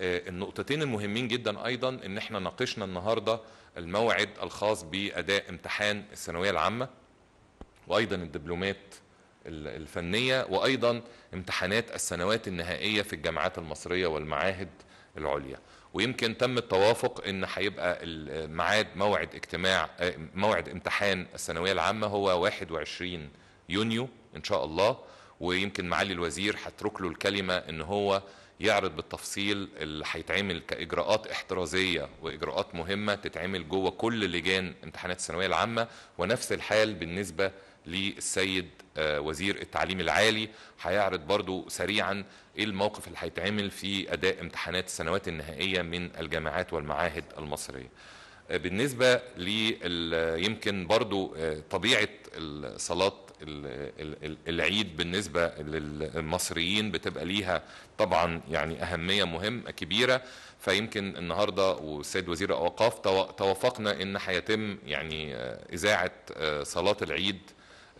آه، النقطتين المهمين جدا ايضا ان احنا ناقشنا النهارده الموعد الخاص باداء امتحان الثانويه العامه وايضا الدبلومات الفنيه وايضا امتحانات السنوات النهائيه في الجامعات المصريه والمعاهد العليا ويمكن تم التوافق ان هيبقى الميعاد موعد اجتماع آه، موعد امتحان الثانويه العامه هو 21 يونيو ان شاء الله ويمكن معالي الوزير هترك له الكلمه ان هو يعرض بالتفصيل اللي هيتعمل كاجراءات احترازيه واجراءات مهمه تتعمل جوه كل لجان امتحانات الثانويه العامه ونفس الحال بالنسبه للسيد آه، وزير التعليم العالي هيعرض برضو سريعا ايه الموقف اللي هيتعمل في اداء امتحانات السنوات النهائيه من الجامعات والمعاهد المصريه آه، بالنسبه ل يمكن برضو آه، طبيعه صلاه العيد بالنسبة للمصريين بتبقى ليها طبعا يعني أهمية مهمة كبيرة فيمكن النهاردة والسيد وزير الأوقاف توافقنا أن هيتم يعني إذاعة آه، صلاة العيد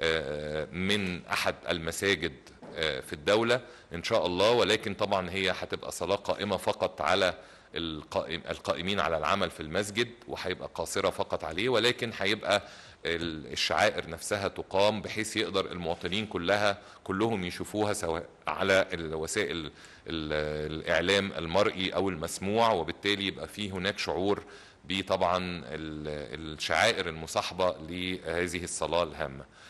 آه، من أحد المساجد آه، في الدولة إن شاء الله ولكن طبعا هي هتبقى صلاة قائمة فقط على القائمين على العمل في المسجد وهيبقى قاصرة فقط عليه ولكن هيبقى الشعائر نفسها تقام بحيث يقدر المواطنين كلها كلهم يشوفوها سواء على وسائل الإعلام المرئي أو المسموع وبالتالي يبقى فيه هناك شعور بطبعا الشعائر المصاحبة لهذه الصلاة الهامة